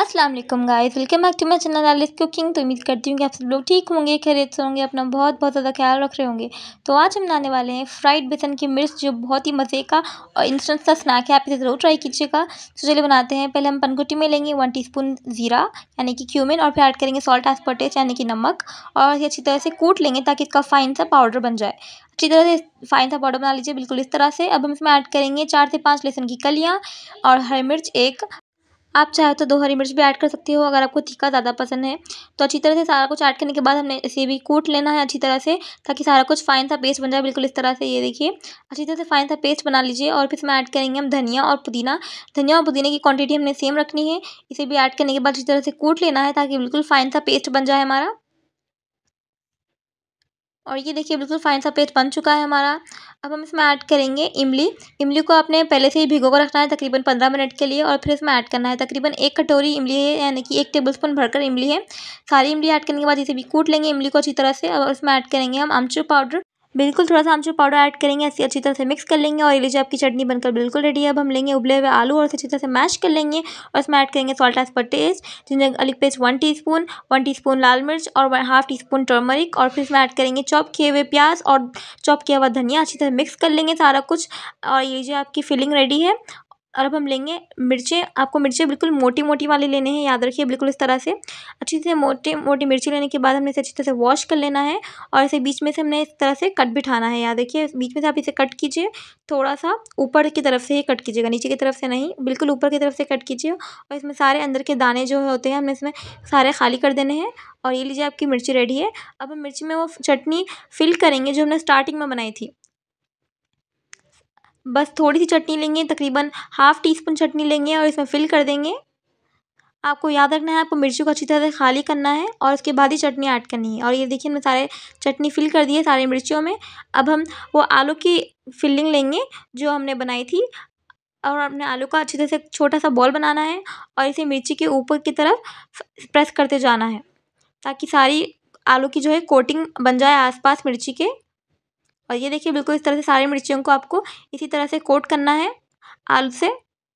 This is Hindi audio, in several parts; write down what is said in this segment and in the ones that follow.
Aslam guys welcome back to my channel Ali's cooking तो उम्मीद करती हूँ कि आप सब लोग ठीक होंगे खरीद से होंगे अपना बहुत बहुत ज़्यादा ख्याल रख रहे होंगे तो आज हम बनाने वाले हैं फ्राइड बेसन की मिर्च जो बहुत ही मज़े का और इंस्टेंट सा स्नैक है आप इसे ज़रूर ट्राई कीजिएगा तो चलिए बनाते हैं पहले हम पनकुटी में लेंगे वन टी ज़ीरा यानी कि क्यूमिन और फिर ऐड करेंगे सॉल्ट एज पर टेस्ट यानी कि नमक और अच्छी तरह से कूट लेंगे ताकि इसका फाइन सा पाउडर बन जाए अच्छी तरह से फाइन सा पाउडर बना लीजिए बिल्कुल इस तरह से अब हम इसमें ऐड करेंगे चार से पाँच लहसुन की कलियाँ और हरी मिर्च एक आप चाहे तो दो हरी मिर्च भी ऐड कर सकते हो अगर आपको तीखा ज़्यादा पसंद है तो अच्छी तरह से सारा कुछ ऐड करने के बाद हमने इसे भी कूट लेना है अच्छी तरह से ताकि सारा कुछ फाइन सा पेस्ट बन जाए बिल्कुल इस तरह से ये देखिए अच्छी तरह से फाइन सा पेस्ट बना लीजिए और फिर इसमें ऐड करेंगे हम धनिया और पुदीना धनिया और पुदीने की क्वान्टिटी हमने सेम रखनी है इसे भी ऐड करने के बाद अच्छी तरह से कूट लेना है ताकि बिल्कुल फाइन सा पेस्ट बन जाए हमारा और ये देखिए बिल्कुल फाइन सा पेस्ट बन चुका है हमारा अब हम इसमें ऐड करेंगे इमली इमली को आपने पहले से ही भिगो कर रखना है तकरीबन पंद्रह मिनट के लिए और फिर इसमें ऐड करना है तकरीबन एक कटोरी इमली है यानी कि एक टेबल स्पून भरकर इमली है सारी इमली ऐड करने के बाद इसे भी कूट लेंगे इमली को अच्छी तरह से और इसमें ऐड करेंगे हम आमचूर पाउडर बिल्कुल थोड़ा सा आमचूर पाउडर ऐड करेंगे ऐसे अच्छी तरह से मिक्स कर लेंगे और ये लीजिए आपकी चटनी बनकर बिल्कुल रेडी है अब हम लेंगे उबले हुए आलू और अच्छी तरह से मैश कर लेंगे और इसमें ऐड करेंगे salt as per taste ginger garlic paste one teaspoon one teaspoon लाल मिर्च और one half teaspoon turmeric और फिर इसमें ऐड करेंगे चॉप किए हुए प्याज और चॉप किया हुआ धनिया अच्छी तरह मिक्स कर लेंगे सारा कुछ और ये लीजिए आपकी फिलिंग रेडी है और अब हम लेंगे मिर्चें आपको मिर्चें बिल्कुल मोटी मोटी वाली लेने हैं याद रखिए बिल्कुल इस तरह से अच्छी से मोटी मोटी मिर्ची लेने के बाद हमने इसे अच्छी तरह से वॉश कर लेना है और इसे बीच में से हमने इस तरह से कट बिठाना है याद रखिए बीच में से आप इसे कट कीजिए थोड़ा सा ऊपर की तरफ से ही कट कीजिएगा नीचे की तरफ से नहीं बिल्कुल ऊपर की तरफ से कट कीजिए और इसमें सारे अंदर के दाने जो होते हैं हमने इसमें सारे खाली कर देने हैं और ये लीजिए आपकी मिर्ची रेडी है अब हम मिर्ची में वो चटनी फिल करेंगे जो हमने स्टार्टिंग में बनाई थी बस थोड़ी सी चटनी लेंगे तकरीबन हाफ़ टी स्पून चटनी लेंगे और इसमें फ़िल कर देंगे आपको याद रखना है आपको मिर्ची को अच्छी तरह से खाली करना है और उसके बाद ही चटनी ऐड करनी है और ये देखिए मैं सारे चटनी फिल कर दी है सारे मिर्चियों में अब हम वो आलू की फिलिंग लेंगे जो हमने बनाई थी और अपने आलू का अच्छी तरह से छोटा सा बॉल बनाना है और इसे मिर्ची के ऊपर की तरफ प्रेस करते जाना है ताकि सारी आलू की जो है कोटिंग बन जाए आसपास मिर्ची के और ये देखिए बिल्कुल इस तरह से सारी मिर्चियों को आपको इसी तरह से कोट करना है आलू से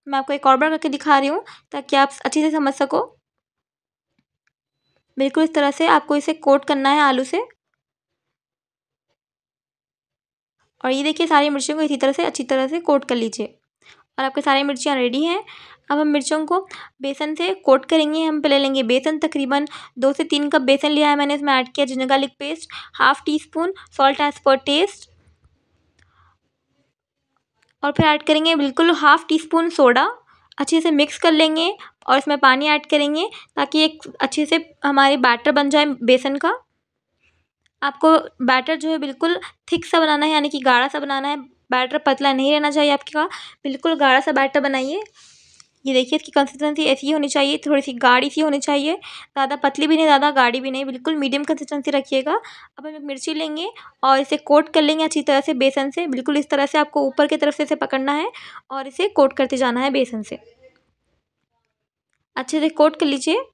मैं आपको एक और बार करके दिखा रही हूँ ताकि आप अच्छे से समझ सको बिल्कुल इस तरह से आपको इसे कोट करना है आलू से और ये देखिए सारी मिर्चियों को इसी तरह से अच्छी तरह से कोट कर लीजिए और आपके सारी मिर्चियाँ रेडी हैं अब हम मिर्चों को बेसन से कोट करेंगे हम पहले लेंगे बेसन तकरीबन दो से तीन कप बेसन लिया है मैंने इसमें ऐड किया ginger garlic paste half teaspoon salt as per taste और फिर ऐड करेंगे बिल्कुल हाफ टी स्पून सोडा अच्छे से मिक्स कर लेंगे और इसमें पानी ऐड करेंगे ताकि एक अच्छे से हमारे बैटर बन जाए बेसन का आपको बैटर जो है बिल्कुल थिक सा बनाना है यानी कि गाढ़ा सा बनाना है बैटर पतला नहीं रहना चाहिए आपके का बिल्कुल गाढ़ा सा बैटर बनाइए ये देखिए इसकी कंसिस्टेंसी ऐसी होनी चाहिए थोड़ी सी गाढ़ी सी होनी चाहिए ज़्यादा पतली भी नहीं ज़्यादा गाढ़ी भी नहीं बिल्कुल मीडियम कंसिस्टेंसी रखिएगा अब हम एक मिर्ची लेंगे और इसे कोट कर लेंगे अच्छी तरह से बेसन से बिल्कुल इस तरह से आपको ऊपर की तरफ से इसे पकड़ना है और इसे कोट करते जाना है बेसन से अच्छे से कोट कर लीजिए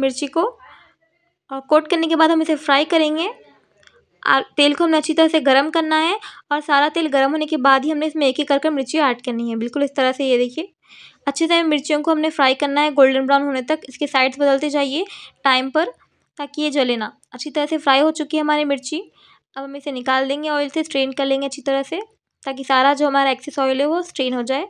मिर्ची को और कोट करने के बाद हम इसे फ्राई करेंगे तेल को हमने अच्छी तरह से गर्म करना है और सारा तेल गर्म होने के बाद ही हमने इसमें एक एक कर कर मिर्ची ऐड करनी है बिल्कुल इस तरह से ये देखिए अच्छे से मिर्चियों को हमने फ्राई करना है गोल्डन ब्राउन होने तक इसके साइड्स बदलते जाइए टाइम पर ताकि ये जले ना अच्छी तरह से फ्राई हो चुकी है हमारी मिर्ची अब हम इसे निकाल देंगे ऑयल से स्ट्रेन कर लेंगे अच्छी तरह से ताकि सारा जो हमारा एक्सेस ऑयल है वो स्ट्रेन हो जाए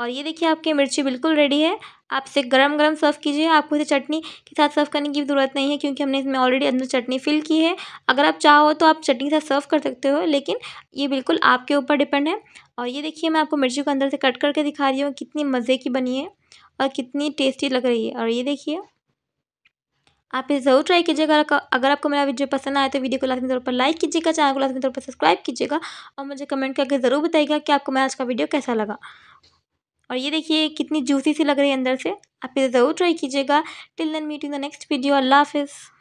और ये देखिए आपकी मिर्ची बिल्कुल रेडी है आप इसे गरम गरम सर्व कीजिए आपको इसे चटनी के साथ सर्व करने की ज़रूरत नहीं है क्योंकि हमने इसमें ऑलरेडी अंदर चटनी फिल की है अगर आप चाहो तो आप चटनी के साथ सर्व कर सकते हो लेकिन ये बिल्कुल आपके ऊपर डिपेंड है और ये देखिए मैं आपको मिर्ची को अंदर से कट करके दिखा रही हूँ कितनी मज़े की बनी है और कितनी टेस्टी लग रही है और ये देखिए आप इसे ज़रूर ट्राई कीजिएगा अगर आपको मेरा वीडियो पसंद आया तो वीडियो को लाजमी तौर पर लाइक कीजिएगा चैनल को लाजमी तौर पर सब्सक्राइब कीजिएगा और मुझे कमेंट करके ज़रूर बताइएगा कि आपको मेरा आज का वीडियो कैसा लगा और ये देखिए कितनी जूसी सी लग रही है अंदर से आप इसे ज़रूर ट्राई कीजिएगा till then meet in the next video अल्लाह हाफिज़